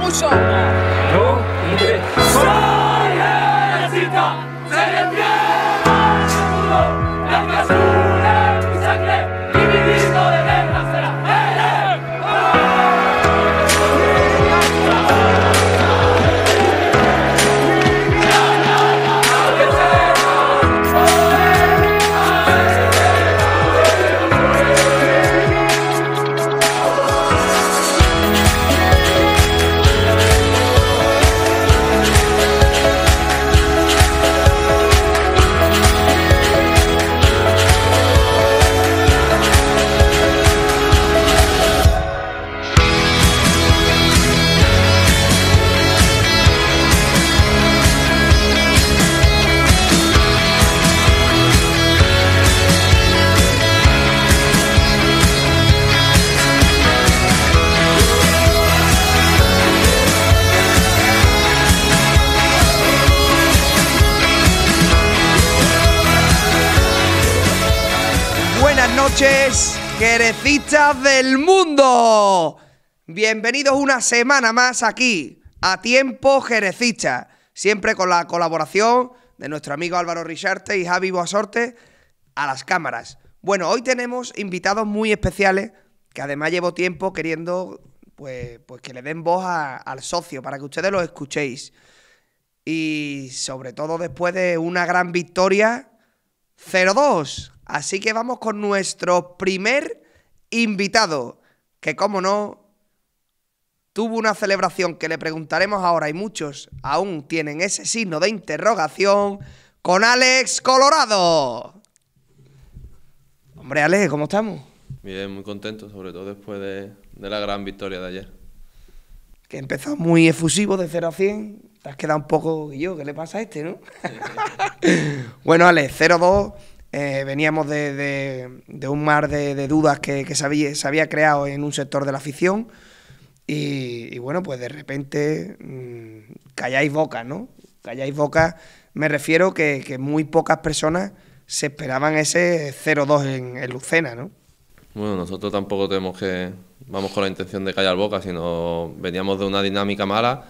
모셔 아, 너 아, 아. 이들의 소리에 쓰다 세례 ¡Jerezistas del mundo! Bienvenidos una semana más aquí, a Tiempo Jerezista, siempre con la colaboración de nuestro amigo Álvaro Richarte y Javi Boasorte a las cámaras. Bueno, hoy tenemos invitados muy especiales que además llevo tiempo queriendo pues, pues que le den voz al socio para que ustedes lo escuchéis. Y sobre todo después de una gran victoria 0-2 Así que vamos con nuestro primer invitado, que como no, tuvo una celebración que le preguntaremos ahora y muchos aún tienen ese signo de interrogación con Alex Colorado. Hombre, Alex, ¿cómo estamos? Bien, muy contento, sobre todo después de, la gran victoria de ayer. Que empezó muy efusivo de 0 a 100. Te has quedado un poco, yo, ¿qué le pasa a este, no? bueno, Alex, 0-2 eh, veníamos de, de, un mar de, dudas que, se, había, creado en un sector de la afición y, bueno, pues de repente mm, calláis boca ¿no? Calláis boca me refiero que, muy pocas personas se esperaban ese 0-2 en, Lucena, ¿no? Bueno, nosotros tampoco tenemos que, vamos con la intención de callar boca sino veníamos de una dinámica mala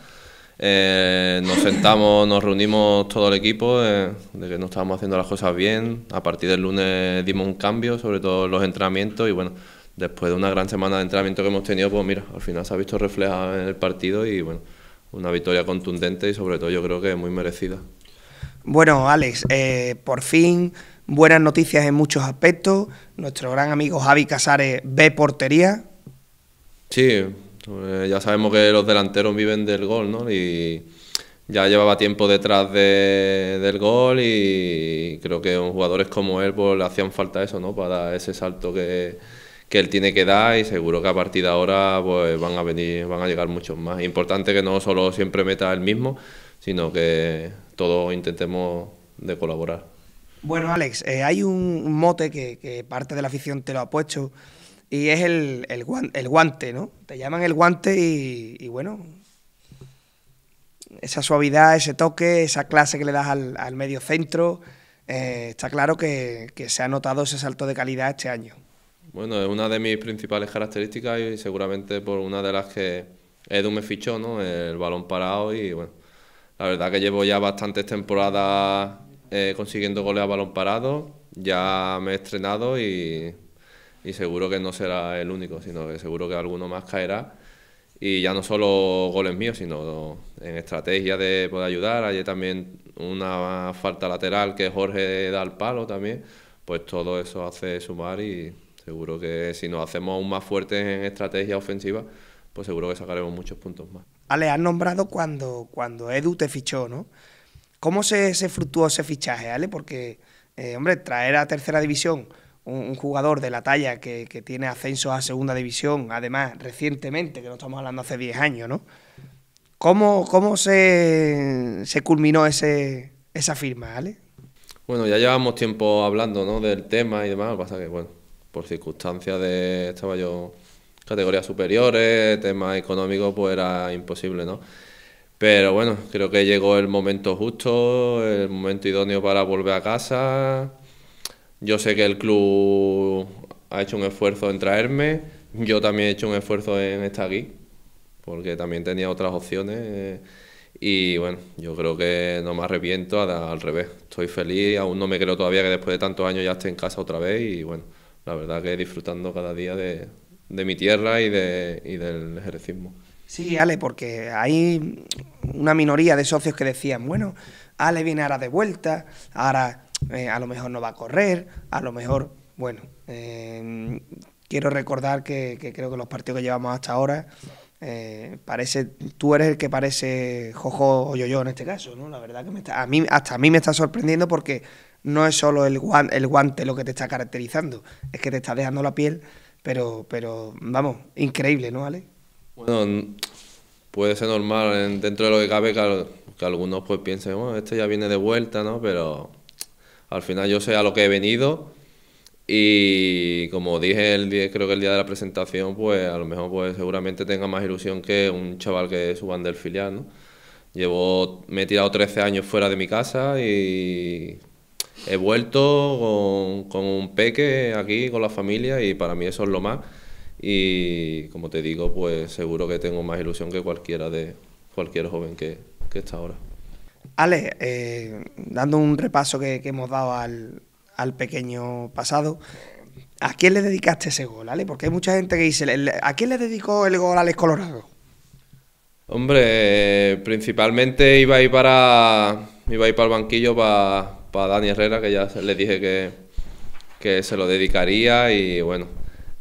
eh, nos sentamos, nos reunimos todo el equipo eh, de que no estábamos haciendo las cosas bien. A partir del lunes dimos un cambio, sobre todo en los entrenamientos. Y bueno, después de una gran semana de entrenamiento que hemos tenido, pues mira, al final se ha visto reflejado en el partido y bueno, una victoria contundente y sobre todo yo creo que muy merecida. Bueno, Alex, eh, por fin buenas noticias en muchos aspectos. Nuestro gran amigo Javi Casares ve portería. Sí, eh, ya sabemos que los delanteros viven del gol, ¿no? Y ya llevaba tiempo detrás del gol y creo que jugadores como él pues, le hacían falta eso, ¿no? Para ese salto que, él tiene que dar y seguro que a partir de ahora pues van a venir, van a llegar muchos más. Importante que no solo siempre meta el mismo, sino que todos intentemos de colaborar. Bueno, Alex, eh, hay un mote que parte de la afición te lo ha puesto y es el, el, el, guante, ¿no? Te llaman el guante y, bueno, esa suavidad, ese toque, esa clase que le das al, medio centro, eh, está claro que, se ha notado ese salto de calidad este año. Bueno, es una de mis principales características y seguramente por una de las que Edu me fichó, ¿no? El balón parado y bueno, la verdad que llevo ya bastantes temporadas eh, consiguiendo goles a balón parado, ya me he estrenado y y seguro que no será el único, sino que seguro que alguno más caerá. Y ya no solo goles míos, sino en estrategia de poder ayudar. Ayer también una falta lateral que Jorge da al palo también. Pues todo eso hace sumar y seguro que si nos hacemos aún más fuertes en estrategia ofensiva, pues seguro que sacaremos muchos puntos más. Ale, has nombrado cuando, cuando Edu te fichó, ¿no? ¿Cómo se, fructuó ese fichaje, Ale? Porque, eh, hombre, traer a tercera división un, jugador de la talla que, tiene ascenso a segunda división, además recientemente, que no estamos hablando hace 10 años, ¿no? ¿Cómo, se, culminó ese, esa firma, Ale? Bueno, ya llevamos tiempo hablando ¿no? del tema y demás, lo que pasa que, bueno, por circunstancias de, estaba yo, categorías superiores, temas económicos, pues era imposible, ¿no? Pero bueno, creo que llegó el momento justo, el momento idóneo para volver a casa yo sé que el club ha hecho un esfuerzo en traerme, yo también he hecho un esfuerzo en estar aquí, porque también tenía otras opciones. Eh, y bueno, yo creo que no me arrepiento, al revés. Estoy feliz, aún no me creo todavía que después de tantos años ya esté en casa otra vez. Y bueno, la verdad que disfrutando cada día de, mi tierra y, de, del ejercicio Sí, Ale, porque hay una minoría de socios que decían, bueno, Ale viene ahora de vuelta, ahora eh, a lo mejor no va a correr, a lo mejor, bueno, eh, quiero recordar que, creo que los partidos que llevamos hasta ahora, eh, parece, tú eres el que parece Jojo o yo en este caso, ¿no? La verdad que me está, a mí, hasta a mí me está sorprendiendo porque no es solo el, guan, el guante lo que te está caracterizando, es que te está dejando la piel, pero, pero vamos, increíble, ¿no, Ale? Bueno, puede ser normal dentro de lo que cabe que, algunos pues piensen, bueno, oh, este ya viene de vuelta, ¿no? Pero al final yo sé a lo que he venido y como dije el día, creo que el día de la presentación, pues a lo mejor pues seguramente tenga más ilusión que un chaval que suban del filial, Llevo, me he tirado 13 años fuera de mi casa y he vuelto con, un peque aquí, con la familia, y para mí eso es lo más. Y como te digo, pues seguro que tengo más ilusión que cualquiera de cualquier joven que, que está ahora. Ale, eh, dando un repaso que, hemos dado al, pequeño pasado, ¿a quién le dedicaste ese gol, Ale? Porque hay mucha gente que dice, ¿a quién le dedicó el gol Alex Colorado? Hombre, principalmente iba a ir para, iba para el banquillo para, Dani Herrera, que ya le dije que, se lo dedicaría y bueno,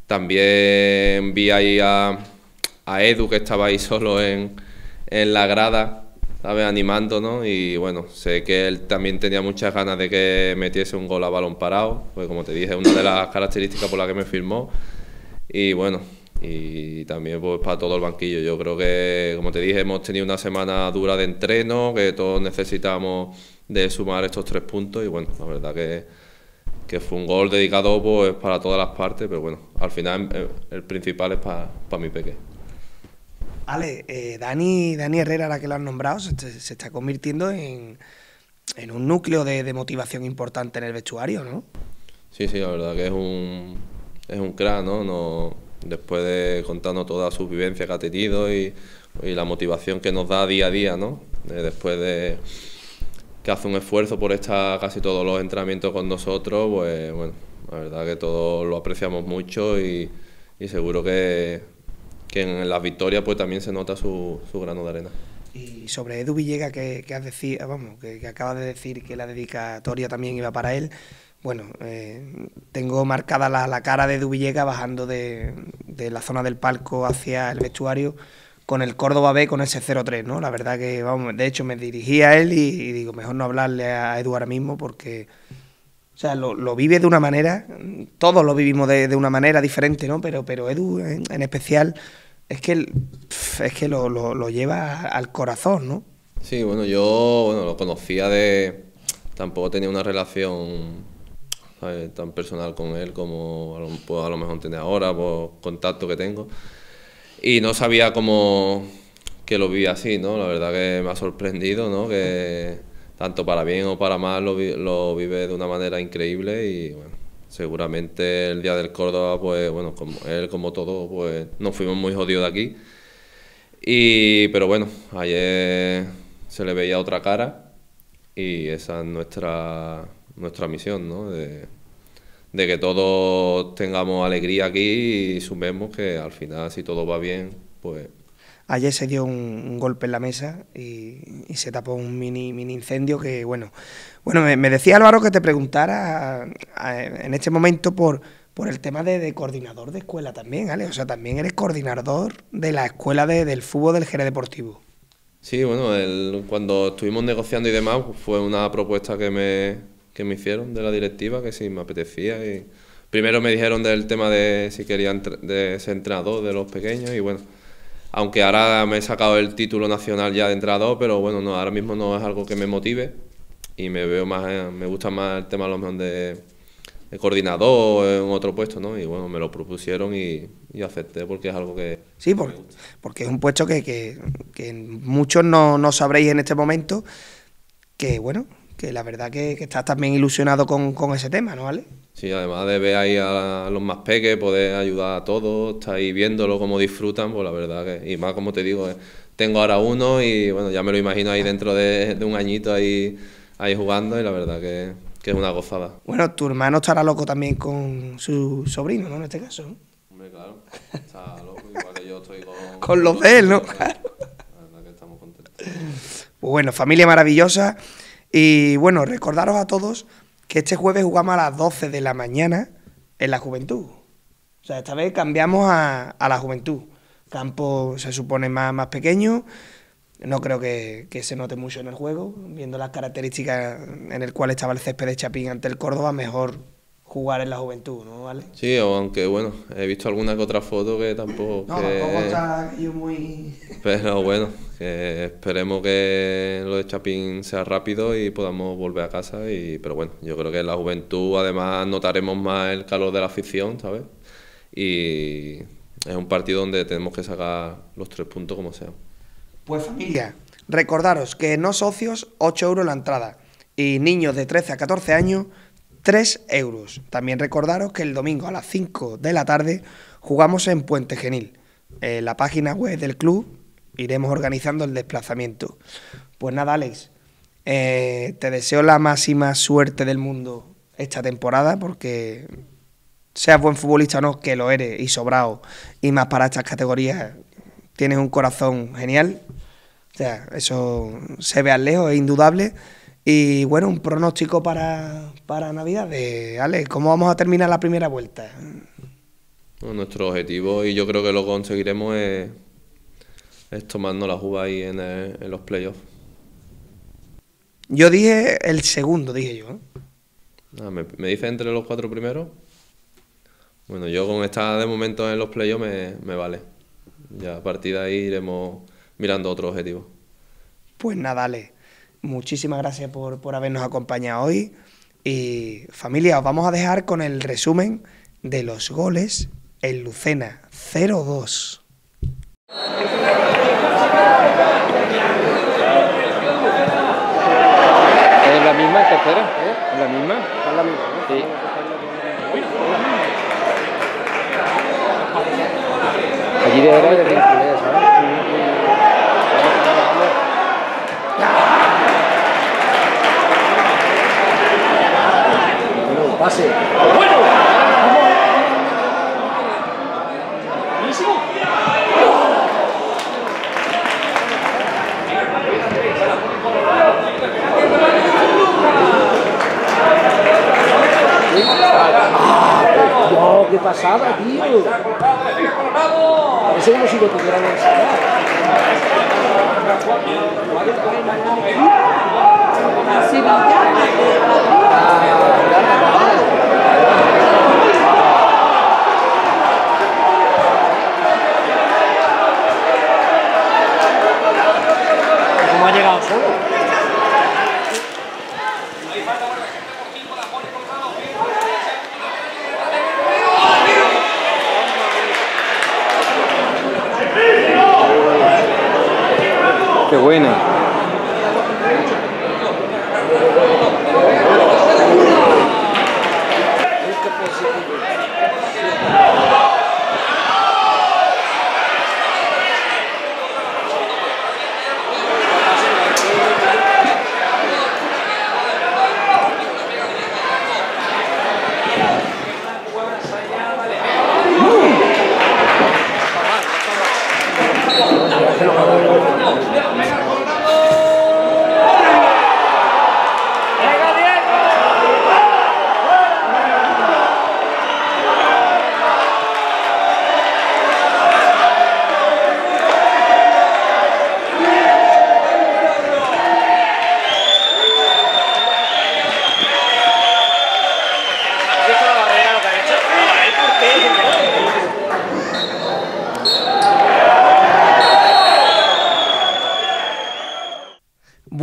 también vi ahí a, Edu que estaba ahí solo en, en la grada ¿sabes? animando, Y bueno, sé que él también tenía muchas ganas de que metiese un gol a balón parado, pues como te dije, es una de las características por las que me firmó. Y bueno, y también pues para todo el banquillo. Yo creo que, como te dije, hemos tenido una semana dura de entreno, que todos necesitamos de sumar estos tres puntos y bueno, la verdad que, que fue un gol dedicado pues para todas las partes, pero bueno, al final eh, el, principal es para, para mi pequeño". Vale, eh, Dani, Dani Herrera, la que lo han nombrado, se, está convirtiendo en, un núcleo de, motivación importante en el vestuario, ¿no? Sí, sí, la verdad que es un, es un crack, ¿no? Después de contarnos toda su vivencia que ha tenido y, la motivación que nos da día a día, ¿no? Eh, después de que hace un esfuerzo por estar casi todos los entrenamientos con nosotros, pues bueno, la verdad que todos lo apreciamos mucho y seguro que que en las victorias pues también se nota su, grano de arena. Y sobre Edu Villega, que, que, ah, vamos, que, acaba de decir que la dedicatoria también iba para él, bueno, eh, tengo marcada la, cara de Edu Villega bajando de, la zona del palco hacia el vestuario con el Córdoba B con ese 0-3, ¿no? La verdad que, vamos, de hecho me dirigí a él y, y digo, mejor no hablarle a Edu ahora mismo porque o sea, lo, vive de una manera, todos lo vivimos de, una manera diferente, ¿no? Pero, pero Edu en, especial es que, es que lo, lleva al corazón, ¿no? Sí, bueno, yo bueno, lo conocía de... Tampoco tenía una relación tan personal con él como a lo, pues, a lo mejor tiene ahora, por pues, contacto que tengo. Y no sabía cómo que lo vi así, ¿no? La verdad que me ha sorprendido, ¿no? Que, tanto para bien o para mal, lo, vive de una manera increíble y seguramente el día del Córdoba, pues bueno, como él como todo, pues nos fuimos muy jodidos de aquí. Y, pero bueno, ayer se le veía otra cara y esa es nuestra, nuestra misión, ¿no? De, de que todos tengamos alegría aquí y sumemos que al final, si todo va bien, pues Ayer se dio un, golpe en la mesa y, se tapó un mini, mini incendio que, bueno, bueno me, decía Álvaro que te preguntara en este momento por, por el tema de, coordinador de escuela también, vale O sea, también eres coordinador de la escuela del fútbol del Jerez Deportivo. Sí, bueno, cuando estuvimos negociando y demás, fue una propuesta que me, me hicieron de la directiva, que sí, me apetecía. Y primero me dijeron del tema de si querían de entrenador de los pequeños y bueno aunque ahora me he sacado el título nacional ya de entrado, pero bueno, no, ahora mismo no es algo que me motive y me veo más, eh, me gusta más el tema lo mejor de, coordinador en otro puesto, ¿no? Y bueno, me lo propusieron y, acepté porque es algo que... Sí, porque es un puesto que, que, que muchos no, no sabréis en este momento, que bueno, que la verdad que, estás también ilusionado con, ese tema, ¿no, vale? Sí, además de ver ahí a los más peques, poder ayudar a todos, estar ahí viéndolo cómo disfrutan, pues la verdad que, y más como te digo, eh, tengo ahora uno y bueno, ya me lo imagino ahí dentro de, un añito ahí, ahí jugando y la verdad que, que, es una gozada. Bueno, tu hermano estará loco también con su sobrino, ¿no? En este caso. Hombre, claro, está loco, igual que yo estoy con... Con los de él, ¿no? La verdad que estamos contentos. Pues bueno, familia maravillosa. Y bueno, recordaros a todos que este jueves jugamos a las 12 de la mañana en la juventud. O sea, esta vez cambiamos a, la juventud. Campo se supone más, más pequeño. No creo que, se note mucho en el juego. Viendo las características en el cual estaba el césped de Chapín ante el Córdoba, mejor jugar en la juventud, ¿no? ¿Vale? Sí, aunque bueno, he visto alguna que otra foto que tampoco... No, tampoco está yo muy... Pero bueno, esperemos que lo de Chapín sea rápido y podamos volver a casa. Y... Pero bueno, yo creo que en la juventud además notaremos más el calor de la afición, ¿sabes? Y es un partido donde tenemos que sacar los tres puntos como sea. Pues familia, recordaros que no socios, 8 euros la entrada. Y niños de 13 a 14 años, 3 euros. También recordaros que el domingo a las 5 de la tarde jugamos en Puente Genil. En la página web del club iremos organizando el desplazamiento. Pues nada, Alex, eh, te deseo la máxima suerte del mundo esta temporada porque seas buen futbolista o no, que lo eres y sobrado, y más para estas categorías, tienes un corazón genial. O sea, eso se ve al lejos, es indudable. Y bueno, un pronóstico para, Navidad de Ale, ¿cómo vamos a terminar la primera vuelta? nuestro objetivo, y yo creo que lo conseguiremos, es, es tomarnos la jugada ahí en, los playoffs. Yo dije el segundo, dije yo. ¿eh? Ah, ¿me, dice entre los cuatro primeros? Bueno, yo con esta de momento en los playoffs me, me vale. Ya a partir de ahí iremos mirando otro objetivo. Pues nada, Ale muchísimas gracias por, por habernos acompañado hoy. Y familia, os vamos a dejar con el resumen de los goles en Lucena 0-2. la misma ¿eh? la misma? la misma. Allí de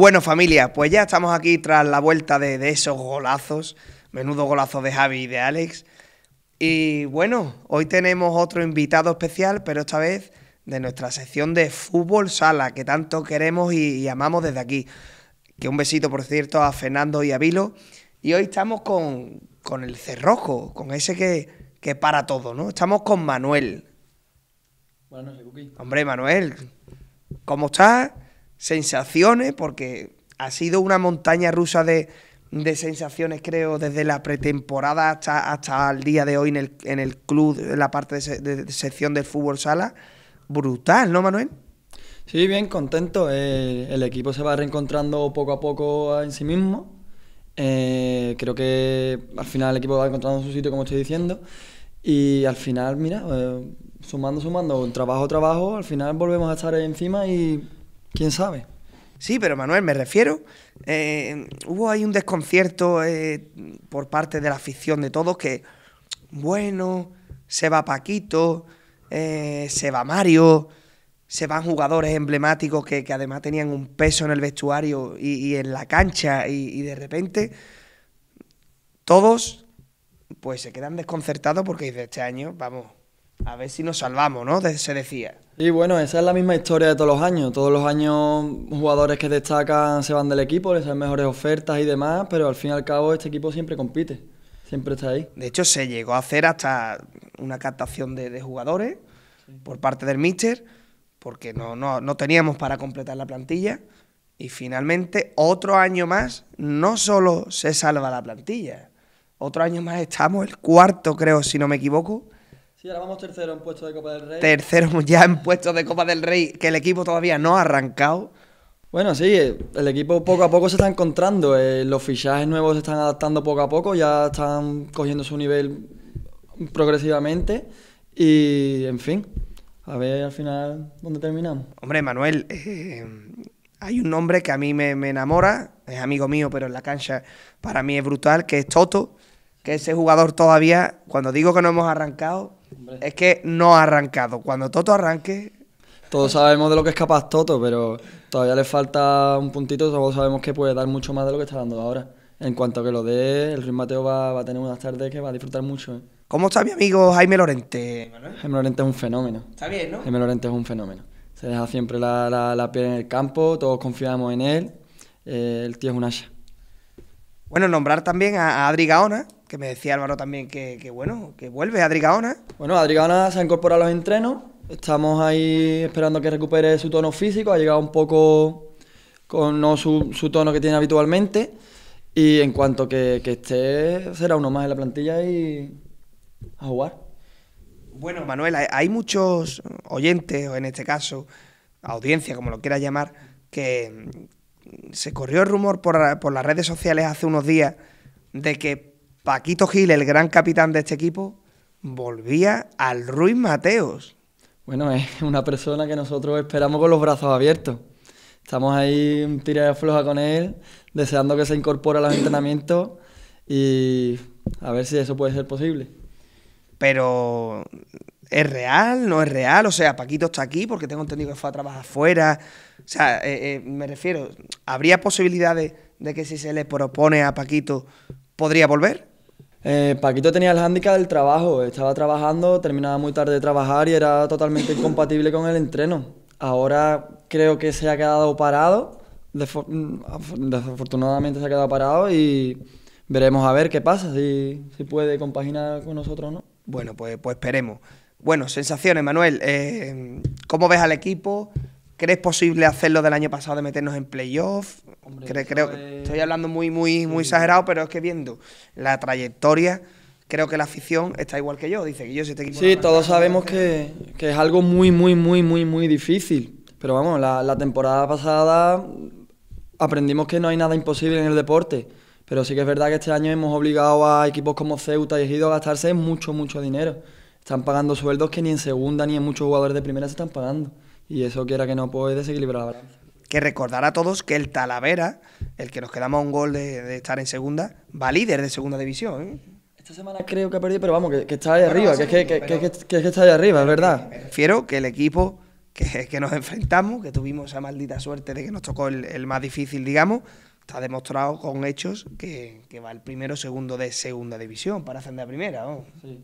Bueno, familia, pues ya estamos aquí tras la vuelta de, esos golazos. Menudo golazo de Javi y de Alex. Y bueno, hoy tenemos otro invitado especial, pero esta vez de nuestra sección de fútbol sala, que tanto queremos y, amamos desde aquí. Que un besito, por cierto, a Fernando y a Vilo. Y hoy estamos con, con el cerrojo, con ese que, para todo, ¿no? Estamos con Manuel. Bueno, Hombre, Manuel, ¿cómo estás? sensaciones, porque ha sido una montaña rusa de, sensaciones, creo, desde la pretemporada hasta, hasta el día de hoy en el, club, en la parte de, de, sección del fútbol sala. Brutal, ¿no, Manuel? Sí, bien, contento. Eh, el equipo se va reencontrando poco a poco en sí mismo. Eh, creo que al final el equipo va encontrando su sitio, como estoy diciendo. Y al final, mira, eh, sumando, sumando, trabajo, trabajo, al final volvemos a estar encima y ¿Quién sabe? Sí, pero Manuel, me refiero. Eh, hubo ahí un desconcierto eh, por parte de la afición de todos que, bueno, se va Paquito, eh, se va Mario, se van jugadores emblemáticos que, además tenían un peso en el vestuario y, en la cancha y, de repente todos pues se quedan desconcertados porque dice este año, vamos, a ver si nos salvamos, ¿no? Se decía. Y bueno, esa es la misma historia de todos los años. Todos los años jugadores que destacan se van del equipo, les dan mejores ofertas y demás, pero al fin y al cabo este equipo siempre compite, siempre está ahí. De hecho, se llegó a hacer hasta una captación de, jugadores por parte del míster, porque no, no teníamos para completar la plantilla. Y finalmente, otro año más, no solo se salva la plantilla, otro año más estamos, el cuarto creo, si no me equivoco, y ahora vamos tercero en puesto de Copa del Rey. Tercero ya en puesto de Copa del Rey, que el equipo todavía no ha arrancado. Bueno, sí, eh, el equipo poco a poco se está encontrando. Eh, los fichajes nuevos se están adaptando poco a poco, ya están cogiendo su nivel progresivamente. Y, en fin, a ver al final dónde terminamos. Hombre, Manuel, eh, hay un nombre que a mí me, me, enamora, es amigo mío, pero en la cancha para mí es brutal, que es Toto, que ese jugador todavía, cuando digo que no hemos arrancado, es que no ha arrancado. Cuando Toto arranque. Todos sabemos de lo que es capaz Toto, pero todavía le falta un puntito. Todos sabemos que puede dar mucho más de lo que está dando ahora. En cuanto a que lo dé, el Ruiz Mateo va, a tener unas tardes que va a disfrutar mucho. ¿eh? ¿Cómo está mi amigo Jaime Lorente? Jaime Lorente es un fenómeno. Está bien, ¿no? Jaime Lorente es un fenómeno. Se deja siempre la, piel en el campo, todos confiamos en él. Eh, el tío es un asha. Bueno, nombrar también a, a Adri Gaona, que me decía Álvaro también que, bueno, que vuelve Adri Bueno, Adri se ha incorporado a los entrenos, estamos ahí esperando que recupere su tono físico, ha llegado un poco con no su, tono que tiene habitualmente y en cuanto que, que esté será uno más en la plantilla y a jugar. Bueno, Manuel, hay muchos oyentes, o en este caso, audiencia, como lo quieras llamar, que mm, se corrió el rumor por, por, las redes sociales hace unos días de que Paquito Gil, el gran capitán de este equipo, volvía al Ruiz Mateos. Bueno, es una persona que nosotros esperamos con los brazos abiertos. Estamos ahí un tira de floja con él, deseando que se incorpore a los entrenamientos y a ver si eso puede ser posible. Pero, ¿es real? ¿No es real? O sea, Paquito está aquí porque tengo entendido que fue a trabajar fuera. O sea, eh, eh, me refiero, ¿habría posibilidades de que si se le propone a Paquito, podría volver? Eh, Paquito tenía el hándicap del trabajo, estaba trabajando, terminaba muy tarde de trabajar y era totalmente incompatible con el entreno. Ahora creo que se ha quedado parado, mm, desafortunadamente se ha quedado parado y veremos a ver qué pasa, si, si puede compaginar con nosotros o no. Bueno, pues, pues esperemos. Bueno, sensaciones, Manuel. Eh, ¿Cómo ves al equipo? ¿Crees posible hacer lo del año pasado de meternos en playoffs creo, estoy hablando muy, muy, muy exagerado, pero es que viendo la trayectoria, creo que la afición está igual que yo. Dice que yo si este Sí, todos sabemos que, es algo muy, muy, muy, muy, muy difícil. Pero vamos, la, la, temporada pasada aprendimos que no hay nada imposible en el deporte. Pero sí que es verdad que este año hemos obligado a equipos como Ceuta y Ejido a gastarse mucho, mucho dinero. Están pagando sueldos que ni en segunda ni en muchos jugadores de primera se están pagando y eso quiera que no puede desequilibrar la balanza. Que recordar a todos que el Talavera, el que nos quedamos a un gol de, estar en segunda, va líder de segunda división. ¿eh? Esta semana creo que ha perdido, pero vamos, que, está ahí arriba, que, que, que, está ahí arriba, es verdad. Me que el equipo que, que nos enfrentamos, que tuvimos esa maldita suerte de que nos tocó el, más difícil, digamos, está demostrado con hechos que, va el primero segundo de segunda división para ascender a primera. ¿no? Sí.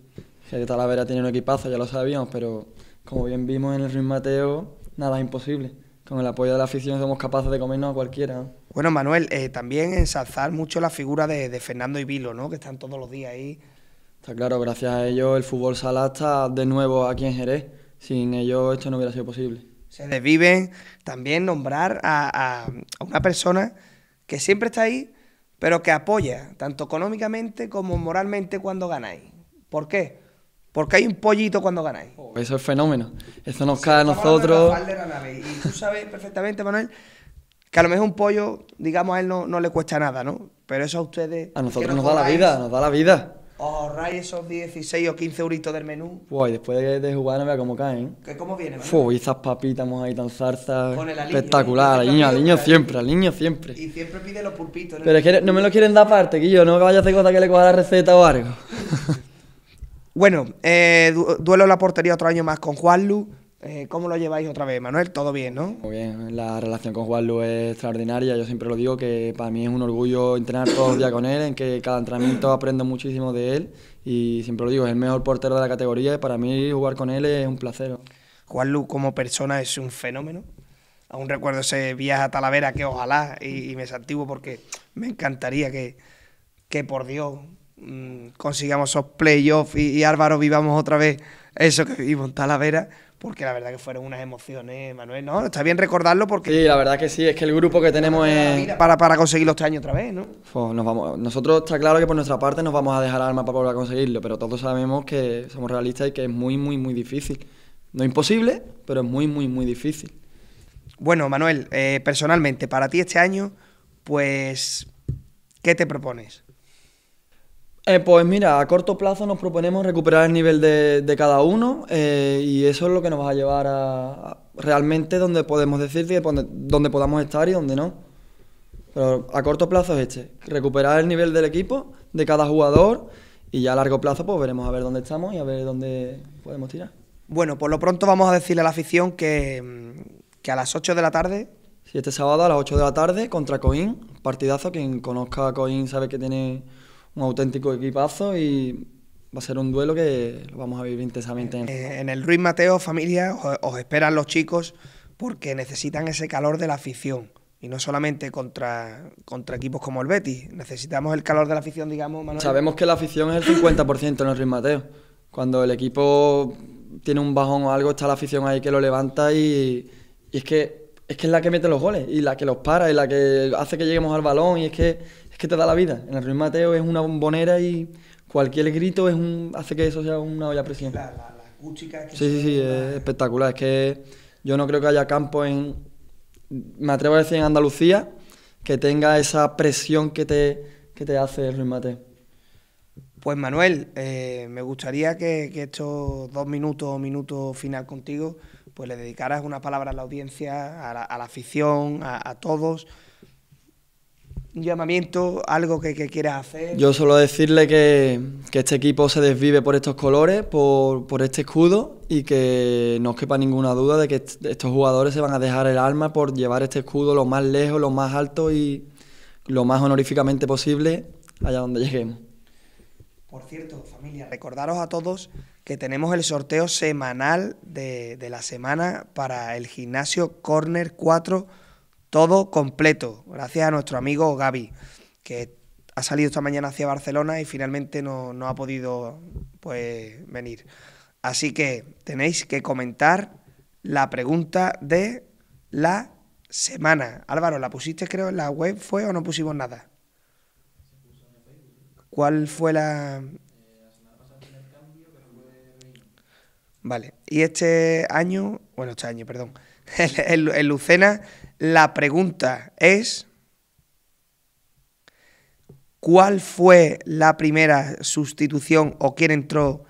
Que Talavera tiene un equipazo, ya lo sabíamos, pero como bien vimos en el Ruiz Mateo, nada es imposible. Con el apoyo de la afición somos capaces de comernos a cualquiera. Bueno, Manuel, eh, también ensalzar mucho la figura de, Fernando y Vilo, ¿no? que están todos los días ahí. Está claro, gracias a ellos el fútbol sala está de nuevo aquí en Jerez. Sin ellos esto no hubiera sido posible. Se desviven también nombrar a, a una persona que siempre está ahí, pero que apoya, tanto económicamente como moralmente, cuando ganáis. ¿Por qué? Porque hay un pollito cuando ganáis. Eso es fenómeno. Eso nos cae a nosotros. Y tú sabes perfectamente, Manuel, que a lo mejor un pollo, digamos, a él no, le cuesta nada, ¿no? Pero eso a ustedes. A nosotros nos, da la vida, nos da la vida. Ahorráis esos 16 o 15 euritos del menú. Uy, después de, jugar, no vea cómo caen. ¿Cómo viene? Manuel? esas papitas ahí tan zarzas. Con el niño Espectacular, niño siempre al siempre, niño siempre. Y siempre pide los pulpitos. ¿no? Pero es que no me lo quieren dar aparte, Guillo, no vaya a hacer cosas que le coja la receta o algo. Bueno, eh, duelo la portería otro año más con Juanlu. Eh, ¿Cómo lo lleváis otra vez, Manuel? Todo bien, ¿no? Muy bien, la relación con Juanlu es extraordinaria. Yo siempre lo digo que para mí es un orgullo entrenar todos los días con él, en que cada entrenamiento aprendo muchísimo de él y siempre lo digo, es el mejor portero de la categoría y para mí jugar con él es un placer. Juanlu como persona es un fenómeno. Aún recuerdo ese viaje a Talavera que ojalá y, me santiguo porque me encantaría que, que por Dios Mm, consigamos esos playoffs y, Álvaro vivamos otra vez eso que vivimos en Talavera, porque la verdad que fueron unas emociones, Manuel, ¿no? Está bien recordarlo porque... Sí, la verdad que sí, es que el grupo que tenemos es... Para, para conseguirlo este año otra vez, ¿no? Pues nos vamos, nosotros está claro que por nuestra parte nos vamos a dejar al para conseguirlo, pero todos sabemos que somos realistas y que es muy, muy, muy difícil. No imposible, pero es muy, muy, muy difícil. Bueno, Manuel, eh, personalmente, para ti este año, pues, ¿qué te propones? Eh, pues mira, a corto plazo nos proponemos recuperar el nivel de, cada uno eh, y eso es lo que nos va a llevar a, realmente donde podemos decir dónde donde, podamos estar y donde no. Pero a corto plazo es este, recuperar el nivel del equipo, de cada jugador y ya a largo plazo pues veremos a ver dónde estamos y a ver dónde podemos tirar. Bueno, por lo pronto vamos a decirle a la afición que, a las 8 de la tarde... Sí, este sábado a las 8 de la tarde contra Coín, partidazo, quien conozca a Coín sabe que tiene un auténtico equipazo y va a ser un duelo que lo vamos a vivir intensamente. Eh, eh, en el Ruiz Mateo, familia, os esperan los chicos porque necesitan ese calor de la afición y no solamente contra, contra equipos como el Betis. Necesitamos el calor de la afición, digamos, Manuel. Sabemos que la afición es el 50% en el Ruiz Mateo. Cuando el equipo tiene un bajón o algo, está la afición ahí que lo levanta y, y es, que, es que es la que mete los goles y la que los para y la que hace que lleguemos al balón y es que que te da la vida. En el Ruiz Mateo es una bombonera y cualquier grito es un, hace que eso sea una olla a presión. Sí, sí, sí, es espectacular. Es que yo no creo que haya campo en, me atrevo a decir, en Andalucía, que tenga esa presión que te, te hace el Ruiz Mateo. Pues Manuel, eh, me gustaría que, estos dos minutos o minutos final contigo, pues le dedicaras una palabra a la audiencia, a la, afición, a, todos, un llamamiento, algo que, quieras hacer. Yo solo decirle que, este equipo se desvive por estos colores, por, este escudo y que no os quepa ninguna duda de que estos jugadores se van a dejar el alma por llevar este escudo lo más lejos, lo más alto y lo más honoríficamente posible allá donde lleguemos. Por cierto, familia, recordaros a todos que tenemos el sorteo semanal de, de la semana para el gimnasio Corner 4 todo completo, gracias a nuestro amigo Gaby, que ha salido esta mañana hacia Barcelona y finalmente no, ha podido pues, venir. Así que tenéis que comentar la pregunta de la semana. Álvaro, ¿la pusiste creo en la web? ¿Fue o no pusimos nada? ¿Cuál fue la...? Vale, y este año, bueno, este año, perdón, en Lucena la pregunta es, ¿cuál fue la primera sustitución o quién entró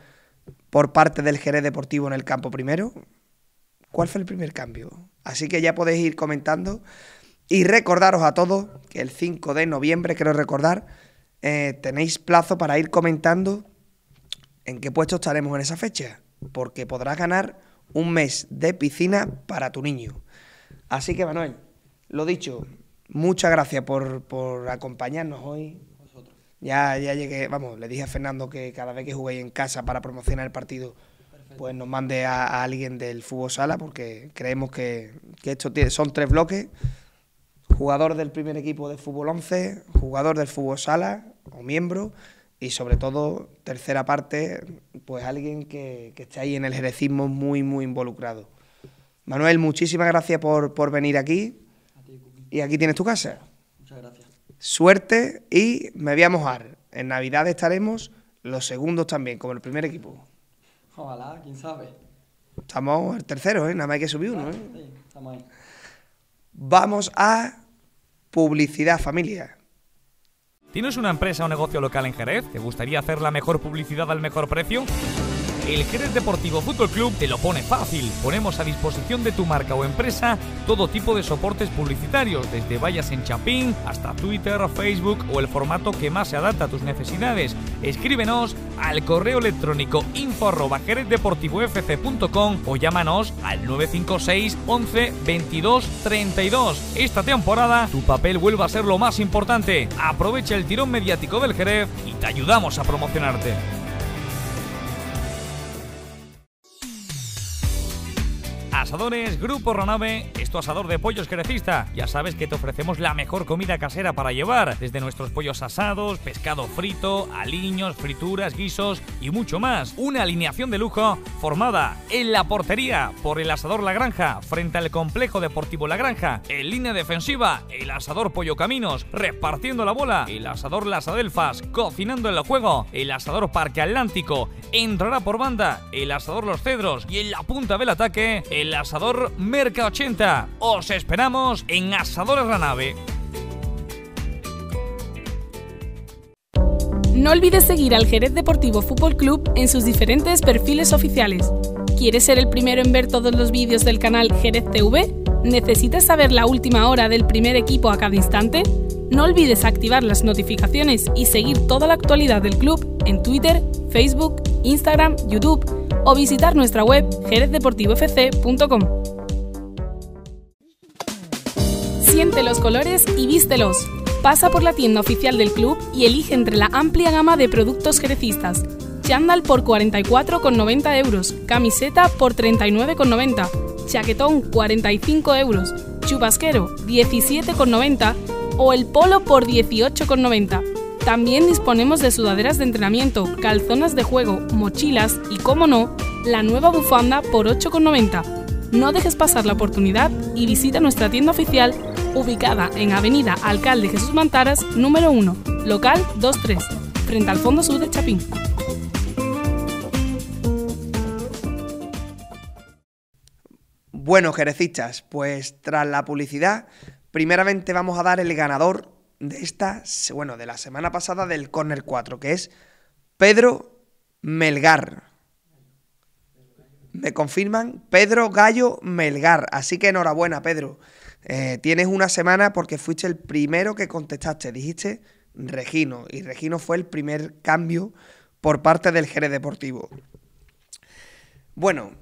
por parte del Jerez Deportivo en el campo primero? ¿Cuál fue el primer cambio? Así que ya podéis ir comentando y recordaros a todos que el 5 de noviembre, quiero recordar, eh, tenéis plazo para ir comentando en qué puesto estaremos en esa fecha, porque podrás ganar un mes de piscina para tu niño. Así que Manuel, lo dicho, muchas gracias por, por acompañarnos hoy. Ya, ya llegué, vamos, le dije a Fernando que cada vez que juguéis en casa para promocionar el partido, pues nos mande a, alguien del fútbol sala, porque creemos que, que esto tiene, son tres bloques. Jugador del primer equipo de fútbol 11, jugador del fútbol sala o miembro, y sobre todo, tercera parte, pues alguien que, que esté ahí en el jerecismo muy, muy involucrado. Manuel, muchísimas gracias por, por venir aquí. Y aquí tienes tu casa. Muchas gracias. Suerte y me voy a mojar. En Navidad estaremos los segundos también, como el primer equipo. Ojalá, quién sabe. Estamos el tercero, ¿eh? Nada más hay que subir uno, ¿eh? Sí, estamos ahí. Vamos a publicidad, familia. ¿Tienes una empresa o negocio local en Jerez? ¿Te gustaría hacer la mejor publicidad al mejor precio? El Jerez Deportivo Fútbol Club te lo pone fácil. Ponemos a disposición de tu marca o empresa todo tipo de soportes publicitarios, desde vallas en chapín hasta Twitter, Facebook o el formato que más se adapta a tus necesidades. Escríbenos al correo electrónico info@jerezdeportivofc.com o llámanos al 956 11 22 32. Esta temporada tu papel vuelve a ser lo más importante. Aprovecha el tirón mediático del Jerez y te ayudamos a promocionarte. asadores, Grupo Ronave esto asador de pollos crecista. Ya sabes que te ofrecemos la mejor comida casera para llevar, desde nuestros pollos asados, pescado frito, aliños, frituras, guisos y mucho más. Una alineación de lujo formada en la portería por el asador La Granja, frente al complejo deportivo La Granja, en línea defensiva, el asador Pollo Caminos, repartiendo la bola, el asador Las Adelfas, cocinando en el juego, el asador Parque Atlántico, entrará por banda, el asador Los Cedros y en la punta del ataque, el asador Merca 80. Os esperamos en Asadores La Nave. No olvides seguir al Jerez Deportivo Fútbol Club en sus diferentes perfiles oficiales. ¿Quieres ser el primero en ver todos los vídeos del canal Jerez TV? ¿Necesitas saber la última hora del primer equipo a cada instante? No olvides activar las notificaciones y seguir toda la actualidad del club en Twitter, Facebook, Instagram, YouTube o visitar nuestra web jerezdeportivofc.com. Siente los colores y vístelos. Pasa por la tienda oficial del club y elige entre la amplia gama de productos jerecistas. ...chandal por 44,90 euros, camiseta por 39,90, chaquetón 45 euros, chubasquero 17,90 o el polo por 18,90 también disponemos de sudaderas de entrenamiento, calzonas de juego, mochilas y, como no, la nueva bufanda por 8,90. No dejes pasar la oportunidad y visita nuestra tienda oficial ubicada en Avenida Alcalde Jesús Mantaras, número 1, local 23, frente al Fondo Sur de Chapín. Bueno, jerecistas, pues tras la publicidad, primeramente vamos a dar el ganador de esta, bueno, de la semana pasada del Corner 4, que es Pedro Melgar. Me confirman Pedro Gallo Melgar. Así que enhorabuena, Pedro. Eh, tienes una semana porque fuiste el primero que contestaste. Dijiste Regino. Y Regino fue el primer cambio por parte del Jerez Deportivo. Bueno,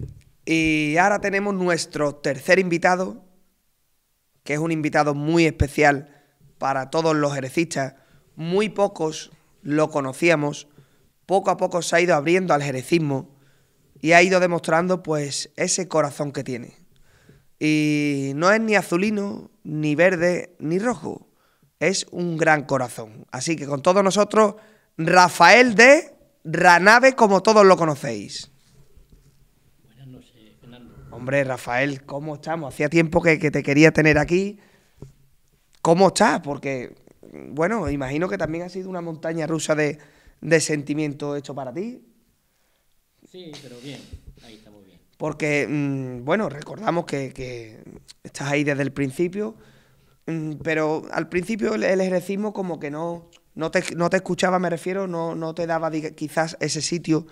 y ahora tenemos nuestro tercer invitado, que es un invitado muy especial para todos los jerecistas. Muy pocos lo conocíamos. Poco a poco se ha ido abriendo al jerecismo y ha ido demostrando pues ese corazón que tiene. Y no es ni azulino, ni verde, ni rojo. Es un gran corazón. Así que con todos nosotros, Rafael de Ranave, como todos lo conocéis. Buenas noches, Hombre, Rafael, ¿cómo estamos? Hacía tiempo que te quería tener aquí cómo estás, porque, bueno, imagino que también ha sido una montaña rusa de, de sentimientos hecho para ti. Sí, pero bien, ahí estamos bien. Porque, mm, bueno, recordamos que, estás ahí desde el principio, mm, pero al principio el, ejercicio como que no, no, te, no te escuchaba, me refiero, no, no te daba quizás ese sitio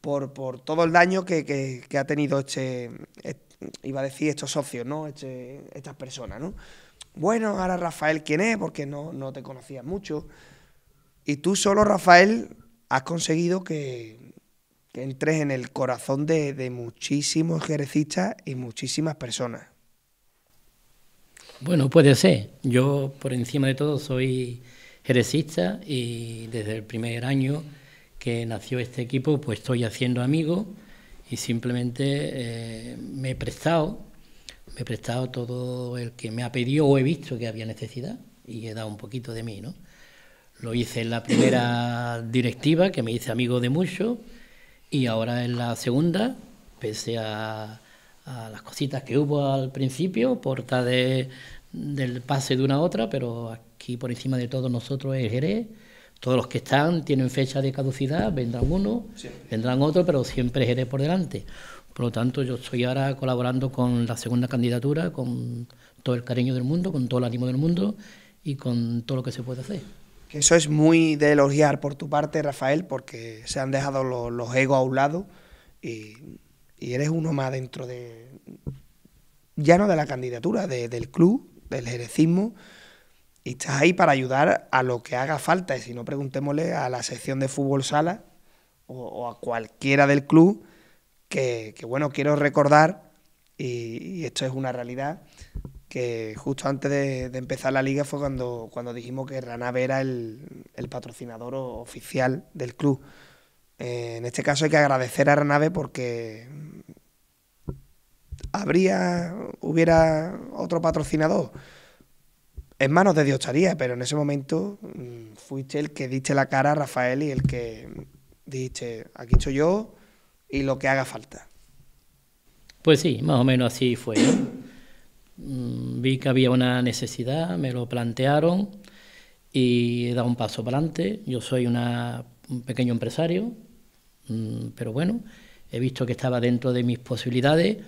por, por todo el daño que, que, ha tenido este, iba a decir, estos socios, ¿no? Este, estas personas, ¿no? bueno, ahora Rafael, ¿quién es? Porque no, te conocías mucho. Y tú solo, Rafael, has conseguido que, entres en el corazón de, muchísimos jerezistas y muchísimas personas. Bueno, puede ser. Yo, por encima de todo, soy jerezista y desde el primer año que nació este equipo, pues estoy haciendo amigos y simplemente eh, me he prestado me he prestado todo el que me ha pedido o he visto que había necesidad y he dado un poquito de mí, ¿no? Lo hice en la primera directiva, que me hice amigo de mucho... y ahora en la segunda, pese a, las cositas que hubo al principio, por de, del pase de una a otra, pero aquí por encima de todos nosotros es Jerez. Todos los que están tienen fecha de caducidad, vendrán uno, vendrán otro, pero siempre Jerez por delante. Por lo tanto, yo estoy ahora colaborando con la segunda candidatura, con todo el cariño del mundo, con todo el ánimo del mundo y con todo lo que se puede hacer. Que eso es muy de elogiar por tu parte, Rafael, porque se han dejado los, egos a un lado y, eres uno más dentro de, ya no de la candidatura, del club, del jerecismo, y estás ahí para ayudar a lo que haga falta. Y si no, preguntémosle a la sección de fútbol sala o a cualquiera del club que, bueno, quiero recordar, y, esto es una realidad, que justo antes de, empezar la liga fue cuando, cuando dijimos que Ranave era el, patrocinador oficial del club. Eh, en este caso hay que agradecer a Ranave porque habría, hubiera otro patrocinador. En manos de Dios estaría, pero en ese momento mm, fuiste el que diste la cara a Rafael y el que dijiste, aquí estoy yo, y lo que haga falta. Pues sí, más o menos así fue. Mm, vi que había una necesidad, me lo plantearon y he dado un paso para adelante. Yo soy un pequeño empresario, mm, pero bueno, he visto que estaba dentro de mis posibilidades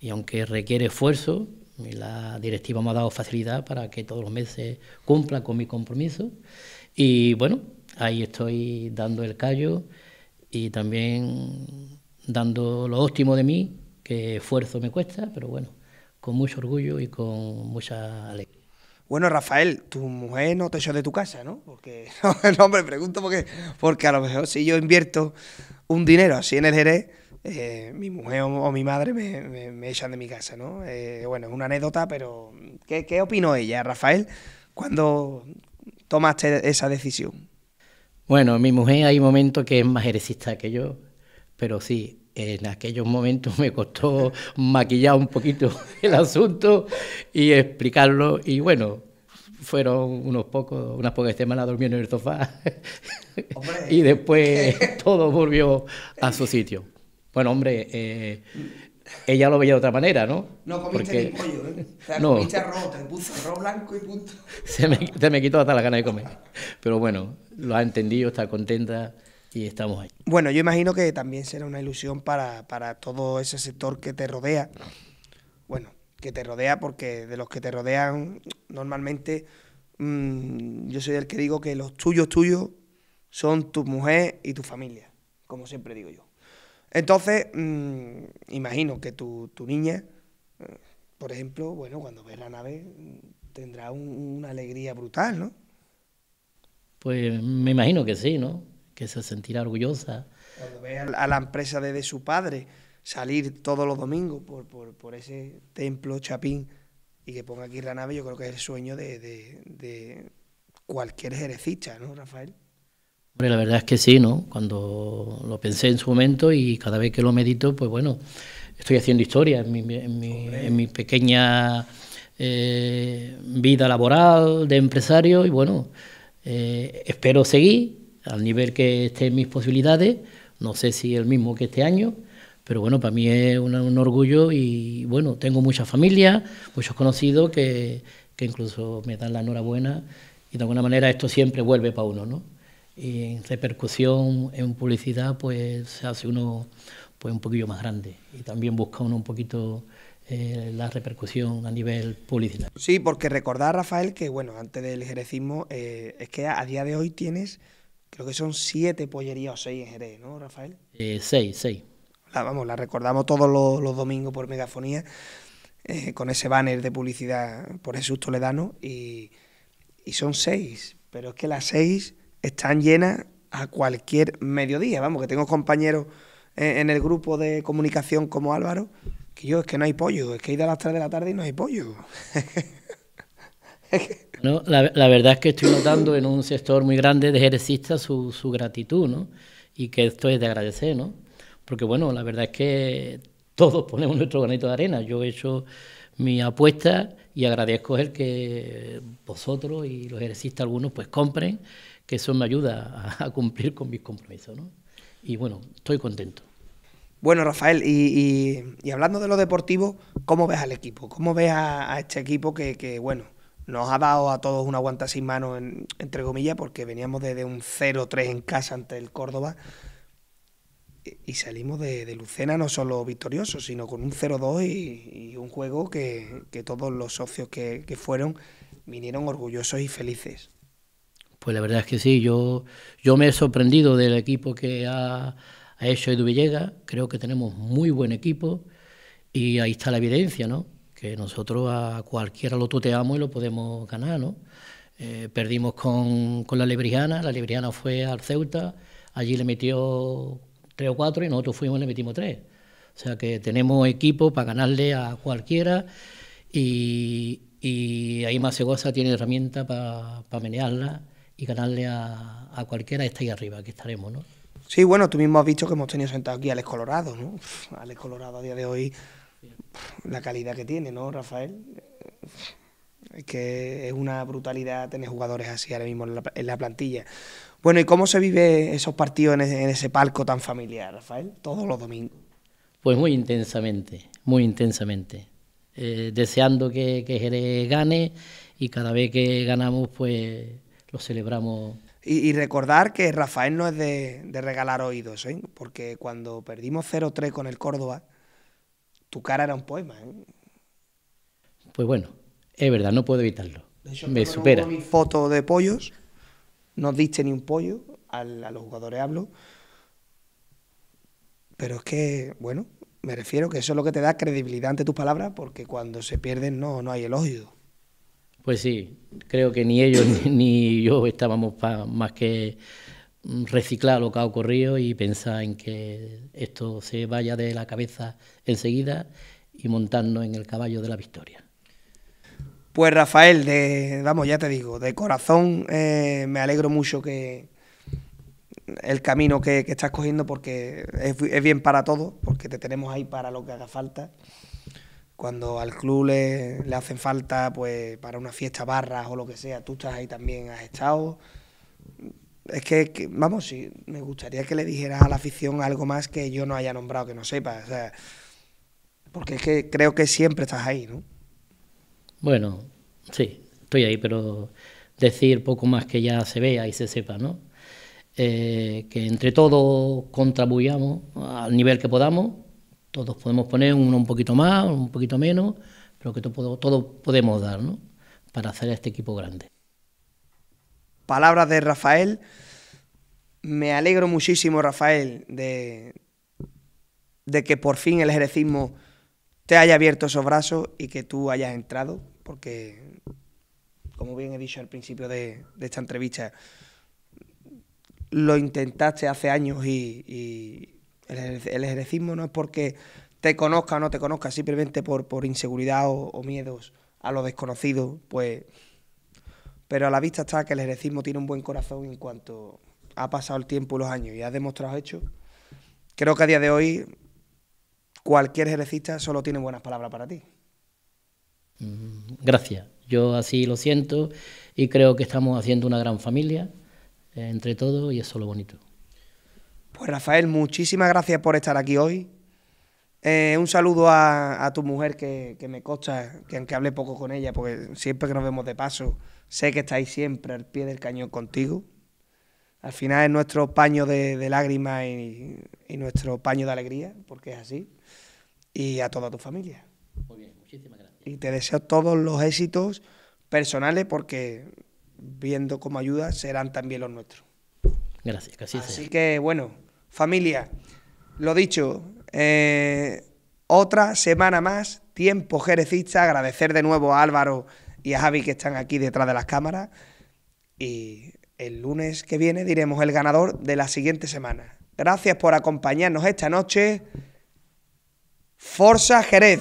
y aunque requiere esfuerzo, la directiva me ha dado facilidad para que todos los meses cumpla con mi compromiso. Y bueno, ahí estoy dando el callo y también dando lo óptimo de mí, que esfuerzo me cuesta, pero bueno, con mucho orgullo y con mucha alegría. Bueno, Rafael, tu mujer no te echó de tu casa, ¿no? Porque, no, me pregunto porque, porque a lo mejor si yo invierto un dinero así en el Jerez, eh, mi mujer o, mi madre me, echan de mi casa, ¿no? Eh, bueno, es una anécdota, pero ¿qué, ¿qué opinó ella, Rafael, cuando tomaste esa decisión? Bueno, mi mujer hay momentos que es más jerezista que yo, pero sí, en aquellos momentos me costó maquillar un poquito el asunto y explicarlo y bueno, fueron unos pocos, unas pocas semanas durmiendo en el sofá y después todo volvió a su sitio. Bueno, hombre, eh, ella lo veía de otra manera, ¿no? No comiste Porque... pollo, ¿eh? O sea, no. comiste arroz, blanco y punto. Se me, se me quitó hasta la gana de comer. Pero bueno, lo ha entendido, está contenta y estamos ahí. Bueno, yo imagino que también será una ilusión para, todo ese sector que te rodea. Bueno, que te rodea porque de los que te rodean normalmente mm, yo soy el que digo que los tuyos tuyos son tu mujer y tu familia, como siempre digo yo. Entonces, mm, imagino que tu, niña, eh, por ejemplo, bueno, cuando ve la nave mm, tendrá una alegría brutal, ¿no? Pues me imagino que sí, ¿no? que se sentirá orgullosa. Cuando ve a la empresa de, su padre salir todos los domingos por, por, ese templo chapín y que ponga aquí la nave, yo creo que es el sueño de, cualquier jerecista, ¿no, Rafael? Hombre, la verdad es que sí, ¿no? Cuando lo pensé en su momento y cada vez que lo medito, pues bueno, estoy haciendo historia en mi, en mi, pequeña eh, vida laboral de empresario y bueno, eh, espero seguir al nivel que en mis posibilidades, no sé si el mismo que este año, pero bueno, para mí es un, orgullo y bueno, tengo mucha familia, muchos conocidos que, que, incluso me dan la enhorabuena y de alguna manera esto siempre vuelve para uno, ¿no? Y en repercusión, en publicidad, pues se hace uno pues un poquillo más grande y también busca uno un poquito eh, la repercusión a nivel publicitario. Sí, porque recordar, Rafael, que bueno, antes del jerecismo, eh, es que a día de hoy tienes creo que son siete pollerías o seis en Jerez, ¿no, Rafael? Eh, seis, seis. La, vamos, la recordamos todos los, domingos por megafonía, eh, con ese banner de publicidad por Jesús Toledano, y, y son seis, pero es que las seis están llenas a cualquier mediodía, vamos, que tengo compañeros en, el grupo de comunicación como Álvaro, que yo es que no hay pollo, es que he ido a las tres de la tarde y no hay pollo. No, la, verdad es que estoy notando en un sector muy grande de ejercistas su, gratitud, Y que esto es de agradecer, ¿no? Porque, bueno, la verdad es que todos ponemos nuestro granito de arena. Yo he hecho mi apuesta y agradezco el que vosotros y los ejercistas algunos pues compren, que eso me ayuda a, cumplir con mis compromisos, Y bueno, estoy contento. Bueno, Rafael, y, hablando de lo deportivo, ¿cómo ves al equipo? ¿Cómo ves a, este equipo que, bueno, nos ha dado a todos una aguanta sin mano, en, entre comillas, porque veníamos desde un 0-3 en casa ante el Córdoba y salimos de, Lucena no solo victoriosos, sino con un 0-2 y, un juego que, todos los socios que, fueron vinieron orgullosos y felices. Pues la verdad es que sí, yo, yo me he sorprendido del equipo que ha, ha hecho Edu Villegas, creo que tenemos muy buen equipo y ahí está la evidencia, ¿no? que nosotros a cualquiera lo tuteamos y lo podemos ganar, ¿no? Eh, perdimos con, la Lebrijana, la Lebrijana fue al Ceuta, allí le metió tres o cuatro y nosotros fuimos y le metimos tres. O sea que tenemos equipo para ganarle a cualquiera y, y ahí Masegosa tiene herramienta para menearla y ganarle a, cualquiera está ahí arriba, que estaremos, ¿no? Sí, bueno, tú mismo has visto que hemos tenido sentado aquí a Alex Colorado, ¿no? Alex Colorado a día de hoy la calidad que tiene, ¿no, Rafael? Eh, es que es una brutalidad tener jugadores así ahora mismo en la, plantilla. Bueno, ¿y cómo se vive esos partidos en ese, palco tan familiar, Rafael? Todos los domingos. Pues muy intensamente, muy intensamente. Eh, deseando que, que gane y cada vez que ganamos, pues lo celebramos. Y, recordar que Rafael no es de, de regalar oídos, ¿eh? porque cuando perdimos 0-3 con el Córdoba, tu cara era un poema. ¿eh? Pues bueno, es verdad, no puedo evitarlo. De hecho, me supera. foto de pollos, no diste ni un pollo, a los jugadores hablo. Pero es que, bueno, me refiero que eso es lo que te da credibilidad ante tus palabras, porque cuando se pierden no, no hay elogio. Pues sí, creo que ni ellos ni, yo estábamos más que reciclar lo que ha ocurrido y pensar en que esto se vaya de la cabeza enseguida y montarnos en el caballo de la victoria. Pues Rafael, vamos, ya te digo, de corazón eh, me alegro mucho que el camino que, estás cogiendo porque es, bien para todos, porque te tenemos ahí para lo que haga falta. Cuando al club le, le hacen falta, pues para una fiesta, barras o lo que sea, tú estás ahí también, has estado es que, vamos, sí, me gustaría que le dijeras a la afición algo más que yo no haya nombrado, que no sepa. O sea, porque es que creo que siempre estás ahí, ¿no? Bueno, sí, estoy ahí, pero decir poco más que ya se vea y se sepa, ¿no? Eh, que entre todos contribuyamos al nivel que podamos, todos podemos poner uno un poquito más, un poquito menos, pero que todos todo podemos dar, ¿no? Para hacer este equipo grande palabras de Rafael. Me alegro muchísimo, Rafael, de, de que por fin el jerecismo te haya abierto esos brazos y que tú hayas entrado, porque, como bien he dicho al principio de, esta entrevista, lo intentaste hace años y, el, el no es porque te conozca o no te conozca, simplemente por, por inseguridad o, o miedos a lo desconocido, pues pero a la vista está que el jerecismo tiene un buen corazón en cuanto ha pasado el tiempo, y los años y ha demostrado hechos. Creo que a día de hoy cualquier jerecista solo tiene buenas palabras para ti. Mm, gracias. Yo así lo siento y creo que estamos haciendo una gran familia eh, entre todos y eso es lo bonito. Pues Rafael, muchísimas gracias por estar aquí hoy. Eh, un saludo a, tu mujer que, me consta que aunque hable poco con ella, porque siempre que nos vemos de paso Sé que estáis siempre al pie del cañón contigo. Al final es nuestro paño de, lágrimas y, nuestro paño de alegría, porque es así. Y a toda tu familia. Muy bien, muchísimas gracias. Y te deseo todos los éxitos personales, porque viendo cómo ayuda, serán también los nuestros. Gracias, casi Así que, bueno, familia, lo dicho, eh, otra semana más, tiempo jerecista, agradecer de nuevo a Álvaro y a Javi que están aquí detrás de las cámaras. Y el lunes que viene diremos el ganador de la siguiente semana. Gracias por acompañarnos esta noche. Forza Jerez.